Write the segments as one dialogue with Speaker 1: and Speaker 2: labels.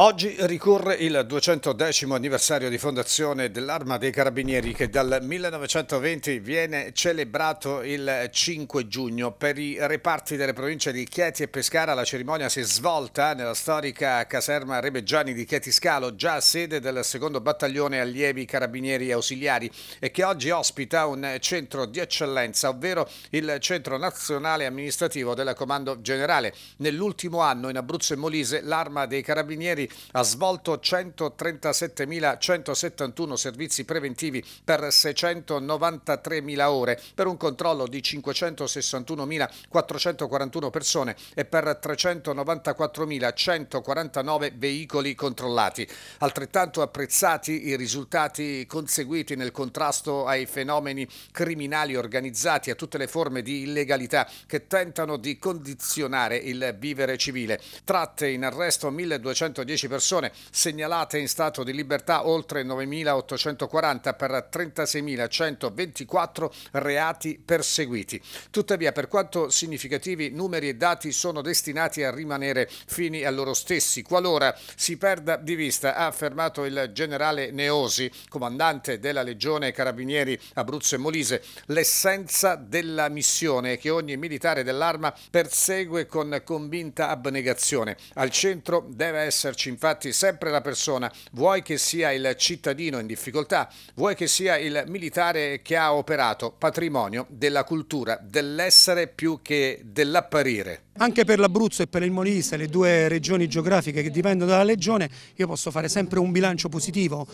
Speaker 1: Oggi ricorre il 210 anniversario di fondazione dell'Arma dei Carabinieri che dal 1920 viene celebrato il 5 giugno. Per i reparti delle province di Chieti e Pescara la cerimonia si è svolta nella storica caserma Rebeggiani di Chieti Scalo, già sede del secondo battaglione allievi carabinieri ausiliari e che oggi ospita un centro di eccellenza, ovvero il Centro Nazionale Amministrativo del Comando Generale. Nell'ultimo anno in Abruzzo e Molise l'Arma dei Carabinieri ha svolto 137.171 servizi preventivi per 693.000 ore, per un controllo di 561.441 persone e per 394.149 veicoli controllati. Altrettanto apprezzati i risultati conseguiti nel contrasto ai fenomeni criminali organizzati, e a tutte le forme di illegalità che tentano di condizionare il vivere civile. Tratte in arresto 1210 116 persone segnalate in stato di libertà, oltre 9.840 per 36.124 reati perseguiti. Tuttavia, per quanto significativi, numeri e dati sono destinati a rimanere fini a loro stessi, qualora si perda di vista, ha affermato il generale Neosi, comandante della Legione Carabinieri Abruzzo e Molise, l'essenza della missione che ogni militare dell'arma persegue con convinta abnegazione. Al centro deve esserci infatti sempre la persona, vuoi che sia il cittadino in difficoltà, vuoi che sia il militare che ha operato, patrimonio della cultura, dell'essere più che dell'apparire.
Speaker 2: Anche per l'Abruzzo e per il Molise, le due regioni geografiche che dipendono dalla legione, io posso fare sempre un bilancio positivo,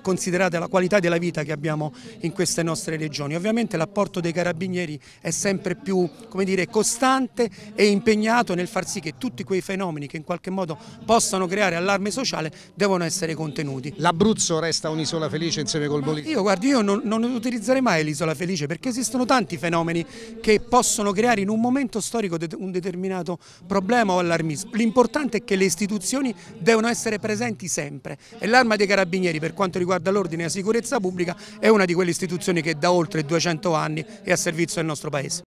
Speaker 2: considerata la qualità della vita che abbiamo in queste nostre regioni. Ovviamente l'apporto dei carabinieri è sempre più dire, costante e impegnato nel far sì che tutti quei fenomeni che in qualche modo possano creare creare allarme sociale devono essere contenuti. L'Abruzzo resta un'isola felice insieme col Bolivia? Io guardi, io non, non utilizzerei mai l'isola felice perché esistono tanti fenomeni che possono creare in un momento storico un determinato problema o allarmismo. L'importante è che le istituzioni devono essere presenti sempre e l'arma dei carabinieri per quanto riguarda l'ordine e la sicurezza pubblica è una di quelle istituzioni che da oltre 200 anni è a servizio del nostro Paese.